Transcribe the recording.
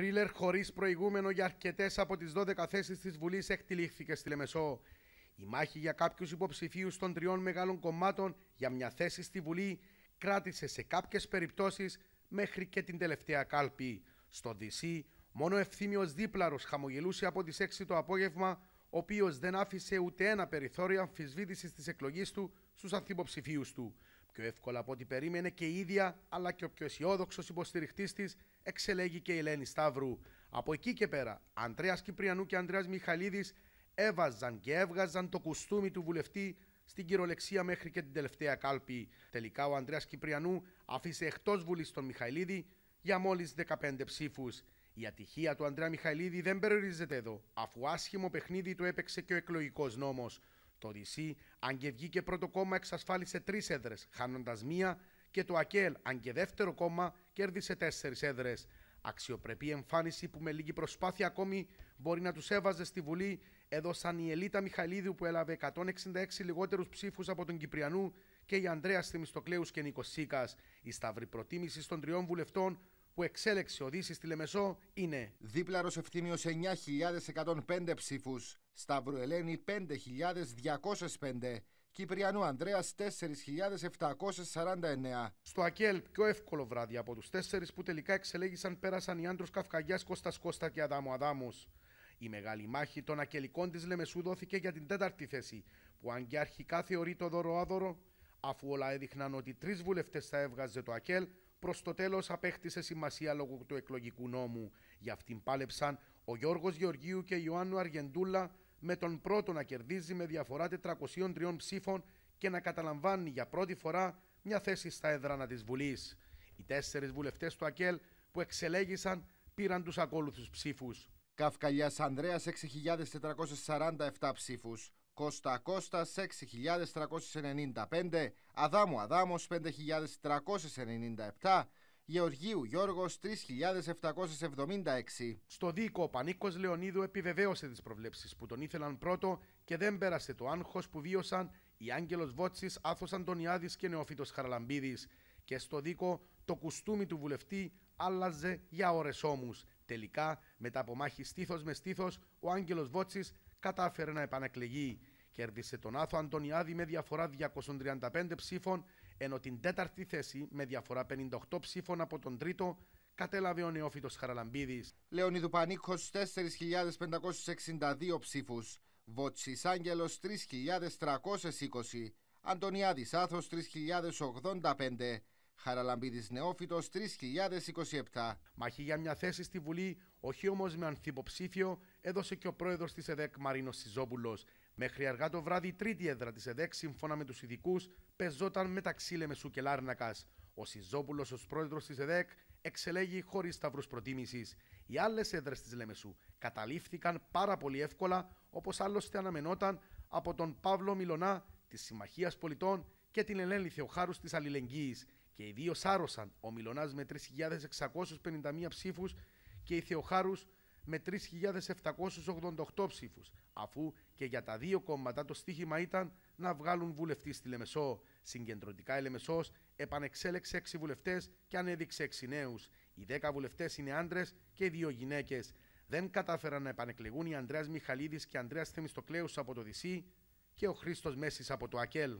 Θρίλερ χωρίς προηγούμενο για αρκετές από τις 12 θέσεις της Βουλής εκτιλήθηκε στη Λεμεσό. Η μάχη για κάποιους υποψηφίους των τριών μεγάλων κομμάτων για μια θέση στη Βουλή κράτησε σε κάποιες περιπτώσεις μέχρι και την τελευταία κάλπη. Στο Δυσί, μόνο ευθύμιος δίπλαρος χαμογελούσε από τις 6 το απόγευμα, ο οποίος δεν άφησε ούτε ένα περιθώριο αμφισβήτησης της εκλογής του στους ανθυποψηφίους του. Πιο εύκολα από ό,τι περίμενε και η ίδια, αλλά και ο πιο αισιόδοξος υποστηριχτής της, εξελέγει και η Ελένη Σταύρου. Από εκεί και πέρα, Αντρέα Κυπριανού και Αντρέα Μιχαλίδης έβαζαν και έβγαζαν το κουστούμι του βουλευτή στην κυρολεξία μέχρι και την τελευταία κάλπη. Τελικά ο Αντρέα Κυπριανού άφησε εκτός βουλής τον Μιχαλίδη για μόλις 15 ψήφους. Η ατυχία του Αντρέα Μιχαλίδη δεν περιορίζεται εδώ, αφού άσχημο παιχνίδι το έπαιξε και ο εκλογικός νόμος. Το Ρησί, αν και βγήκε πρώτο κόμμα, εξασφάλισε τρεις έδρες, χάνοντας μία, και το ΑΚΕΛ, αν και δεύτερο κόμμα, κέρδισε τέσσερις έδρες. Αξιοπρεπή εμφάνιση που με λίγη προσπάθεια ακόμη μπορεί να τους έβαζε στη Βουλή, έδωσαν η Ελίτα Μιχαλίδου που έλαβε 166 λιγότερους ψήφους από τον Κυπριανού και η Ανδρέας Θεμιστοκλέου και Νίκος Η σταυρή προτίμηση των τριών βουλευτών που εξέλεξε ο Δύσης στη Λεμεσό είναι. Δίπλαρος ευθύμιος 9.105 ψήφους. Σταύρου Ελένη 5.205. Κυπριανού Ανδρέας 4.749. Στο Ακέλ πιο εύκολο βράδυ από τους τέσσερις που τελικά εξελέγησαν πέρασαν οι άντρους Καυκαγιάς Κώστας Κώστα και Αδάμου Αδάμους. Η μεγάλη μάχη των ακελικών της Λεμεσού δόθηκε για την τέταρτη θέση, που αν και αρχικά θεωρεί το άδωρο, αφού όλα έδειχναν ότι τρεις βουλευτές θα έβγαζε το Ακέλ, Προς το τέλος, απέκτησε σημασία λόγω του εκλογικού νόμου. Γι' αυτήν πάλεψαν ο Γιώργος Γεωργίου και Ιωάννου Αργεντούλα, με τον πρώτο να κερδίζει με διαφορά 403 ψήφων και να καταλαμβάνει για πρώτη φορά μια θέση στα έδρανα της Βουλής. Οι τέσσερις βουλευτές του ΑΚΕΛ που εξελέγησαν πήραν τους ακόλουθους ψήφους. Καυκαλιά Ανδρέας 6.447 ψήφους. Κώστα Κώστας 6.395, Αδάμου Αδάμος 5.397, Γεωργίου Γιώργος 3.776. Στο δίκο, ο Πανίκος Λεωνίδου επιβεβαίωσε τις προβλέψεις που τον ήθελαν πρώτο και δεν πέρασε το άγχος που βίωσαν οι Άγγελος Βότσης, Άθος Αντωνιάδης και Νεοφύτος Χαραλαμπίδης. Και στο δίκο, το κουστούμι του βουλευτή άλλαζε για ώρες όμους. Τελικά, μετά από μάχη στήθος με στήθος, ο Άγγελος Βότσης κατάφερε να επανακλεγεί. Κέρδισε τον Άθο Αντωνιάδη με διαφορά 235 ψήφων, ενώ την τέταρτη θέση με διαφορά 58 ψήφων από τον τρίτο κατέλαβε ο νεόφυτος Χαραλαμπίδης. Λεωνίδου Πανίκος 4.562 ψήφους. Βότσης Άγγελος 3.320, Αντωνιάδης Άθος 3.085, Χαραλαμπίδης Νεόφυτος 3027. Μαχή για μια θέση στη Βουλή, όχι όμως με ανθυποψήφιο, έδωσε και ο πρόεδρος της ΕΔΕΚ Μαρίνος Σιζόπουλος Μέχρι αργά το βράδυ η τρίτη έδρα της ΕΔΕΚ, σύμφωνα με τους ειδικούς, πεζόταν μεταξύ Λεμεσού και Λάρνακας. Ο Σιζόπουλος ως πρόεδρος της ΕΔΕΚ εξελέγει χωρίς σταυρούς προτίμησης. Οι άλλες έδρες της Λεμεσού καταλήφθηκαν πάρα πολύ εύκολα, όπως άλλωστε αναμενόταν από τον Παύλο Μιλονά της Συμμαχίας Πολιτών και την Ελένη Θεοχάρου της Αλληλεγγύης και οι δύο σάρωσαν ο Μιλονά με 3.651 ψήφους και η Θεοχάρους με 3.788 ψήφους, αφού και για τα δύο κόμματα το στίχημα ήταν να βγάλουν βουλευτή στη Λεμεσό. Συγκεντρωτικά η Λεμεσός επανεξέλεξε 6 βουλευτές και ανέδειξε 6 νέους. Οι 10 βουλευτές είναι άντρες και οι 2 γυναίκες. Δεν κατάφεραν να επανεκλεγούν οι Ανδρέας Μιχαλίδης και Ανδρέας Θεμιστοκλέους από το Δυσί και ο Χρήστος Μέσης από το ΑΚΕΛ.